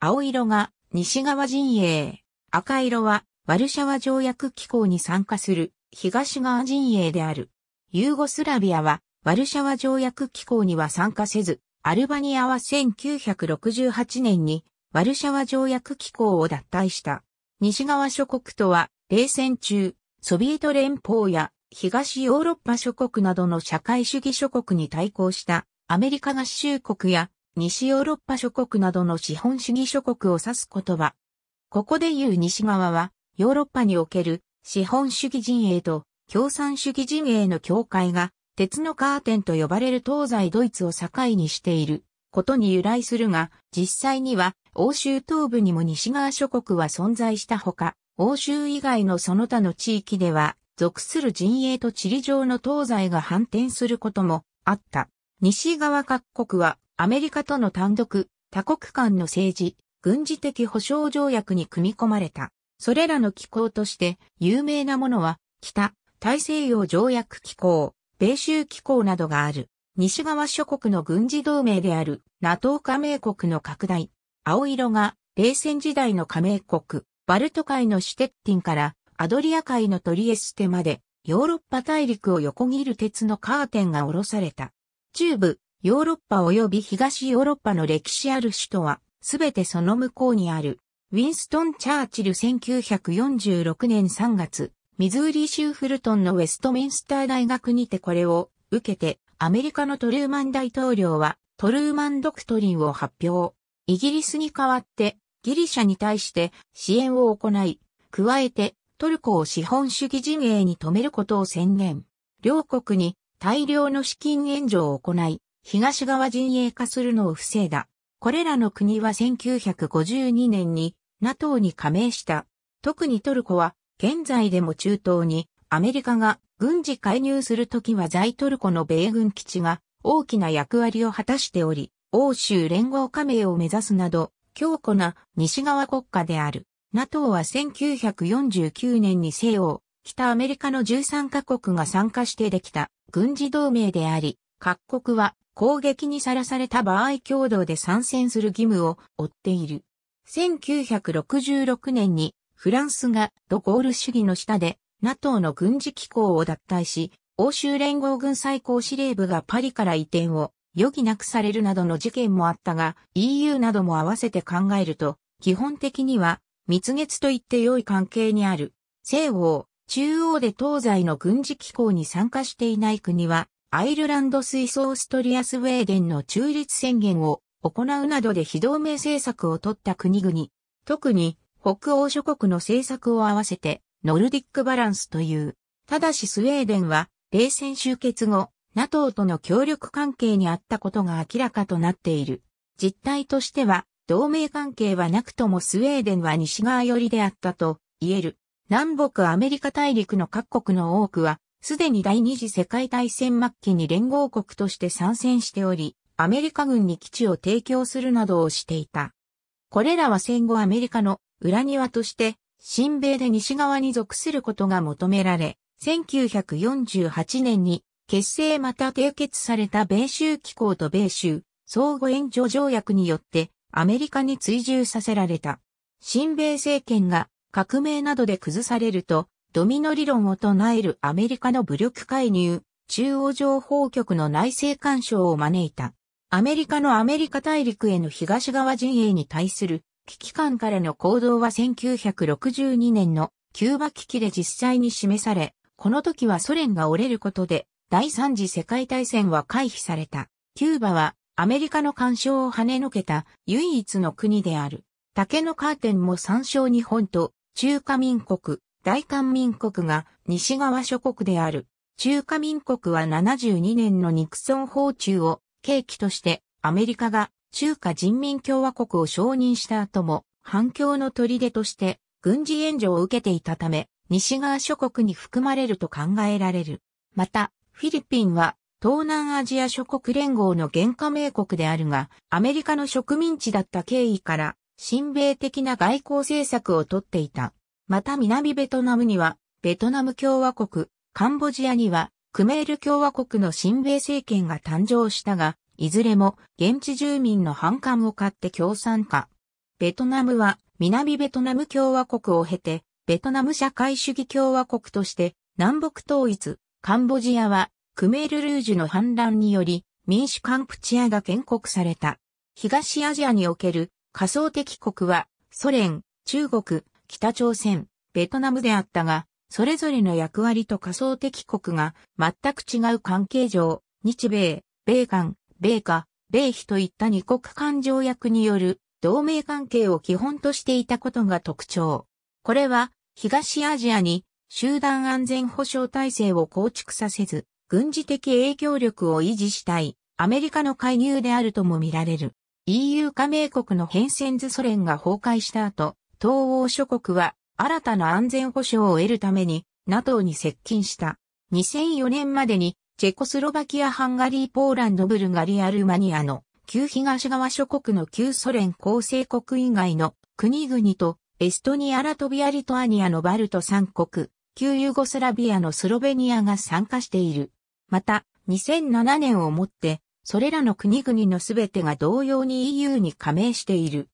青色が西側陣営、赤色はワルシャワ条約機構に参加する東側陣営である。ユーゴスラビアはワルシャワ条約機構には参加せず、アルバニアは1968年にワルシャワ条約機構を脱退した。西側諸国とは冷戦中、ソビエト連邦や東ヨーロッパ諸国などの社会主義諸国に対抗したアメリカ合衆国や西ヨーロッパ諸国などの資本主義諸国を指す言葉。ここで言う西側は、ヨーロッパにおける資本主義陣営と共産主義陣営の境界が、鉄のカーテンと呼ばれる東西ドイツを境にしていることに由来するが、実際には欧州東部にも西側諸国は存在したほか、欧州以外のその他の地域では、属する陣営と地理上の東西が反転することもあった。西側各国はアメリカとの単独、多国間の政治、軍事的保障条約に組み込まれた。それらの機構として有名なものは、北、大西洋条約機構、米州機構などがある。西側諸国の軍事同盟である NATO 加盟国の拡大。青色が冷戦時代の加盟国、バルト海のシュテッティンからアドリア海のトリエステまでヨーロッパ大陸を横切る鉄のカーテンが下ろされた。中部、ヨーロッパ及び東ヨーロッパの歴史ある首都は、すべてその向こうにある。ウィンストン・チャーチル1946年3月、ミズーリ州フルトンのウェストミンスター大学にてこれを受けて、アメリカのトルーマン大統領は、トルーマン・ドクトリンを発表。イギリスに代わって、ギリシャに対して支援を行い、加えて、トルコを資本主義陣営に止めることを宣言。両国に大量の資金援助を行い、東側陣営化するのを防いだ。これらの国は1952年に NATO に加盟した。特にトルコは現在でも中東にアメリカが軍事介入するときは在トルコの米軍基地が大きな役割を果たしており、欧州連合加盟を目指すなど強固な西側国家である。NATO は1949年に西欧、北アメリカの13カ国が参加してできた軍事同盟であり、各国は攻撃にさらされた場合共同で参戦する義務を負っている。1966年にフランスがドゴール主義の下で NATO の軍事機構を脱退し、欧州連合軍最高司令部がパリから移転を余儀なくされるなどの事件もあったが、EU なども合わせて考えると、基本的には蜜月と言って良い関係にある。西欧、中央で東西の軍事機構に参加していない国は、アイルランドスイスオーストリアスウェーデンの中立宣言を行うなどで非同盟政策を取った国々、特に北欧諸国の政策を合わせてノルディックバランスという。ただしスウェーデンは冷戦終結後、NATO との協力関係にあったことが明らかとなっている。実態としては、同盟関係はなくともスウェーデンは西側寄りであったと言える。南北アメリカ大陸の各国の多くはすでに第二次世界大戦末期に連合国として参戦しており、アメリカ軍に基地を提供するなどをしていた。これらは戦後アメリカの裏庭として、新米で西側に属することが求められ、1948年に結成また締結された米州機構と米州相互援助条約によってアメリカに追従させられた。新米政権が革命などで崩されるとドミノ理論を唱えるアメリカの武力介入、中央情報局の内政干渉を招いた。アメリカのアメリカ大陸への東側陣営に対する危機感からの行動は1962年のキューバ危機で実際に示され、この時はソ連が折れることで第三次世界大戦は回避された。キューバはアメリカの干渉を跳ねのけた唯一の国である。竹のカーテンも参照日本と中華民国、大韓民国が西側諸国である。中華民国は72年のニクソン訪中を契機としてアメリカが中華人民共和国を承認した後も反響の砦として軍事援助を受けていたため西側諸国に含まれると考えられる。また、フィリピンは東南アジア諸国連合の原加盟国であるが、アメリカの植民地だった経緯から、親米的な外交政策をとっていた。また南ベトナムには、ベトナム共和国、カンボジアには、クメール共和国の新米政権が誕生したが、いずれも現地住民の反感を買って共産化。ベトナムは南ベトナム共和国を経て、ベトナム社会主義共和国として南北統一、カンボジアはクメールルージュの反乱により民主カンプチアが建国された。東アジアにおける仮想敵国はソ連、中国、北朝鮮、ベトナムであったが、それぞれの役割と仮想敵国が全く違う関係上、日米、米韓、米韓、米比といった二国間条約による同盟関係を基本としていたことが特徴。これは東アジアに集団安全保障体制を構築させず、軍事的影響力を維持したいアメリカの介入であるとも見られる。EU 加盟国の変遷図ソ連が崩壊した後、東欧諸国は新たな安全保障を得るために NATO に接近した。2004年までにチェコスロバキア、ハンガリー、ポーランド、ブルガリア、ルマニアの旧東側諸国の旧ソ連構成国以外の国々とエストニア、ラトビア、リトアニアのバルト3国、旧ユーゴスラビアのスロベニアが参加している。また、2007年をもって、それらの国々のすべてが同様に EU に加盟している。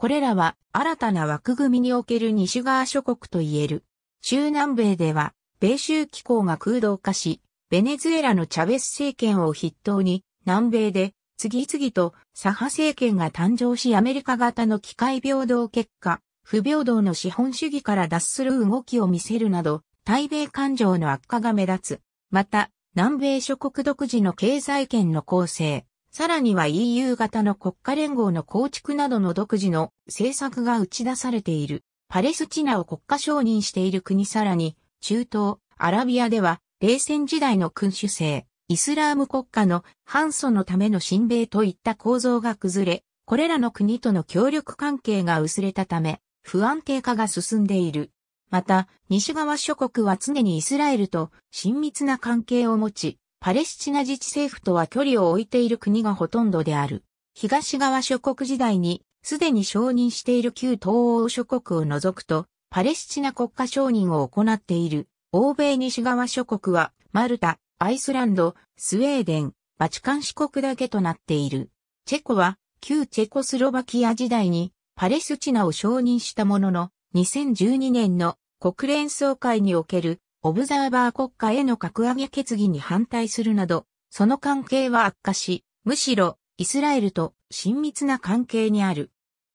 これらは新たな枠組みにおける西側諸国と言える。中南米では、米州機構が空洞化し、ベネズエラのチャベス政権を筆頭に、南米で次々と左派政権が誕生しアメリカ型の機械平等結果、不平等の資本主義から脱する動きを見せるなど、対米感情の悪化が目立つ。また、南米諸国独自の経済圏の構成、さらには EU 型の国家連合の構築などの独自の政策が打ち出されている。パレスチナを国家承認している国さらに、中東、アラビアでは、冷戦時代の君主制、イスラーム国家の反祖のための親米といった構造が崩れ、これらの国との協力関係が薄れたため、不安定化が進んでいる。また、西側諸国は常にイスラエルと親密な関係を持ち、パレスチナ自治政府とは距離を置いている国がほとんどである。東側諸国時代にすでに承認している旧東欧諸国を除くと、パレスチナ国家承認を行っている欧米西側諸国はマルタ、アイスランド、スウェーデン、バチカン四国だけとなっている。チェコは旧チェコスロバキア時代にパレスチナを承認したものの2012年の国連総会におけるオブザーバー国家への格上げ決議に反対するなど、その関係は悪化し、むしろイスラエルと親密な関係にある。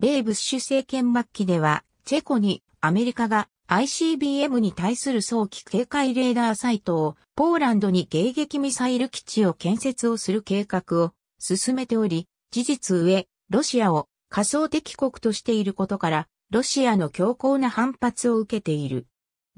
米ブッシュ政権末期では、チェコにアメリカが ICBM に対する早期警戒レーダーサイトを、ポーランドに迎撃ミサイル基地を建設をする計画を進めており、事実上、ロシアを仮想敵国としていることから、ロシアの強硬な反発を受けている。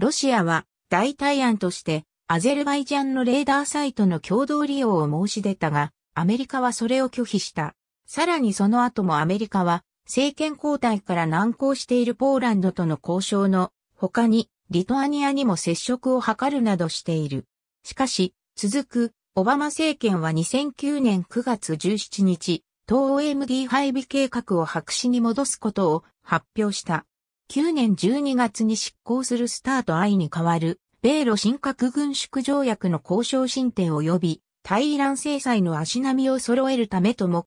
ロシアは代替案として、アゼルバイジャンのレーダーサイトの共同利用を申し出たが、アメリカはそれを拒否した。さらにその後もアメリカは、政権交代から難航しているポーランドとの交渉の他に、リトアニアにも接触を図るなどしている。しかし、続く、オバマ政権は2009年9月17日、東 OMD 配備計画を白紙に戻すことを発表した。9年12月に執行するスタート愛に代わる、米ロ新核軍縮条約の交渉進展及び、対イラン制裁の足並みを揃えるためとも、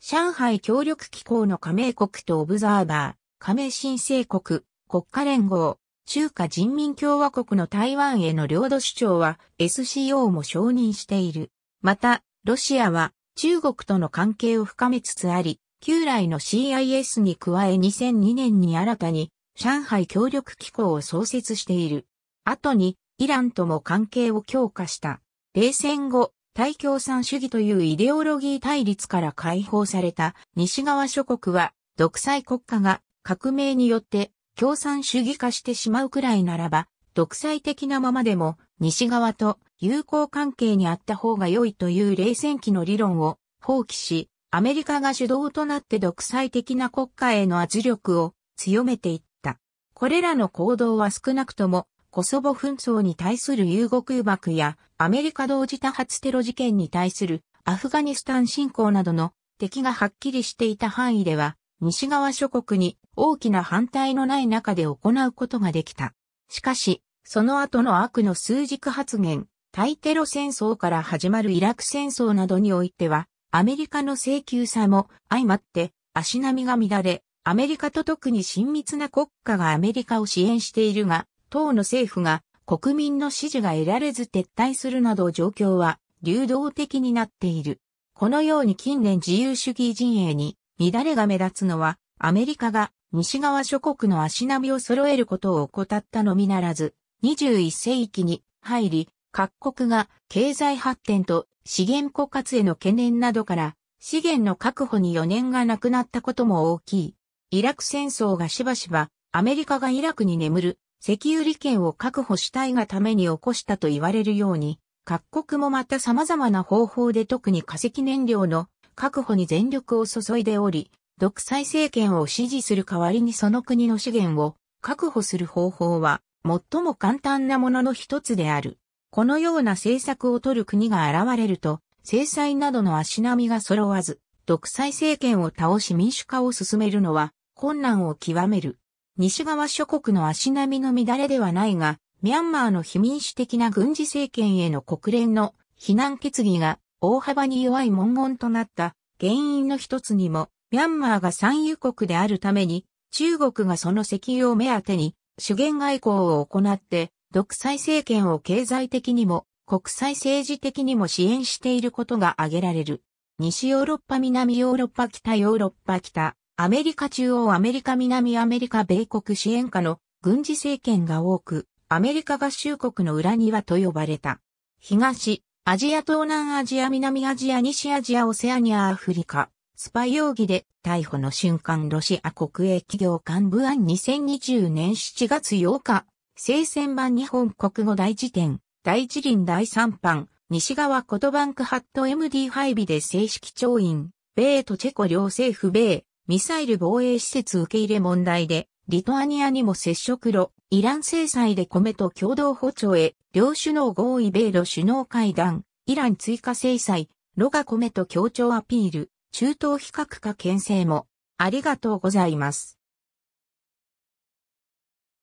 上海協力機構の加盟国とオブザーバー、加盟申請国、国家連合、中華人民共和国の台湾への領土主張は SCO も承認している。また、ロシアは中国との関係を深めつつあり、旧来の CIS に加え2002年に新たに上海協力機構を創設している。後にイランとも関係を強化した。冷戦後、大共産主義というイデオロギー対立から解放された西側諸国は独裁国家が革命によって共産主義化してしまうくらいならば独裁的なままでも西側と友好関係にあった方が良いという冷戦期の理論を放棄しアメリカが主導となって独裁的な国家への圧力を強めていった。これらの行動は少なくともコソボ紛争に対する遊国爆やアメリカ同時多発テロ事件に対するアフガニスタン侵攻などの敵がはっきりしていた範囲では西側諸国に大きな反対のない中で行うことができた。しかし、その後の悪の数軸発言、対テロ戦争から始まるイラク戦争などにおいては、アメリカの請求さも相まって足並みが乱れ、アメリカと特に親密な国家がアメリカを支援しているが、党の政府が国民の支持が得られず撤退するなど状況は流動的になっている。このように近年自由主義陣営に乱れが目立つのは、アメリカが西側諸国の足並みを揃えることを怠ったのみならず、21世紀に入り、各国が経済発展と資源枯渇への懸念などから資源の確保に余念がなくなったことも大きい。イラク戦争がしばしばアメリカがイラクに眠る石油利権を確保したいがために起こしたと言われるように、各国もまた様々な方法で特に化石燃料の確保に全力を注いでおり、独裁政権を支持する代わりにその国の資源を確保する方法は最も簡単なものの一つである。このような政策を取る国が現れると、制裁などの足並みが揃わず、独裁政権を倒し民主化を進めるのは困難を極める。西側諸国の足並みの乱れではないが、ミャンマーの非民主的な軍事政権への国連の非難決議が大幅に弱い文言となった原因の一つにも、ミャンマーが産油国であるために、中国がその石油を目当てに、資源外交を行って、独裁政権を経済的にも国際政治的にも支援していることが挙げられる。西ヨーロッパ、南ヨーロッパ、北ヨーロッパ、北、アメリカ、中央アメリカ、南アメリカ、米国支援下の軍事政権が多く、アメリカ合衆国の裏庭と呼ばれた。東、アジア、東南アジア、南アジア、西アジア、オセアニア、アフリカ、スパイ容疑で逮捕の瞬間ロシア国営企業幹部案2020年7月8日聖戦版日本国語大辞典、大辞林第3版、西側コトバンクハット MD 配備で正式調印、米とチェコ両政府米、ミサイル防衛施設受け入れ問題で、リトアニアにも接触路、イラン制裁で米と共同歩調へ、両首脳合意米ロ首脳会談、イラン追加制裁、ロが米と協調アピール、中東非核化牽制も、ありがとうございます。